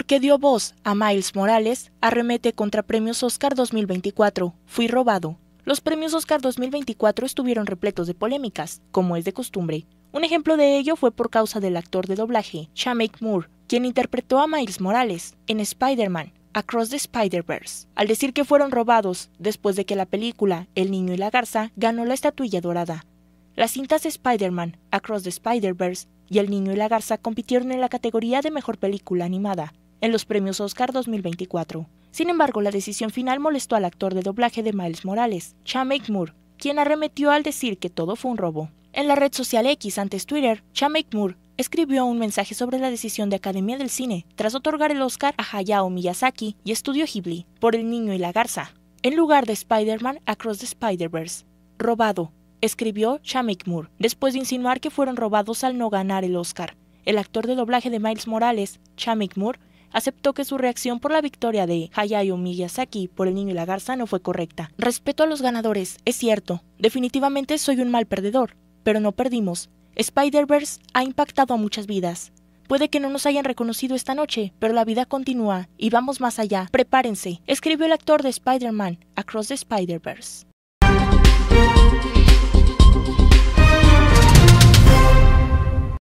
que dio voz a Miles Morales arremete contra Premios Oscar 2024. Fui robado. Los Premios Oscar 2024 estuvieron repletos de polémicas, como es de costumbre. Un ejemplo de ello fue por causa del actor de doblaje, Shamek Moore, quien interpretó a Miles Morales en Spider-Man, Across the Spider-Verse, al decir que fueron robados después de que la película El Niño y la Garza ganó la estatuilla dorada. Las cintas Spider-Man, Across the Spider-Verse y El Niño y la Garza compitieron en la categoría de Mejor Película Animada en los premios Oscar 2024. Sin embargo, la decisión final molestó al actor de doblaje de Miles Morales, Chamek Moore, quien arremetió al decir que todo fue un robo. En la red social X antes Twitter, Chamek Moore escribió un mensaje sobre la decisión de Academia del Cine tras otorgar el Oscar a Hayao Miyazaki y Estudio Ghibli por El Niño y la Garza, en lugar de Spider-Man Across the Spider-Verse. Robado, escribió Chamek Moore, después de insinuar que fueron robados al no ganar el Oscar. El actor de doblaje de Miles Morales, Chamek Moore, aceptó que su reacción por la victoria de Hayao Miyazaki por El Niño y la Garza no fue correcta. Respeto a los ganadores, es cierto, definitivamente soy un mal perdedor, pero no perdimos. Spider-Verse ha impactado a muchas vidas. Puede que no nos hayan reconocido esta noche, pero la vida continúa y vamos más allá. Prepárense, escribió el actor de Spider-Man, Across the Spider-Verse.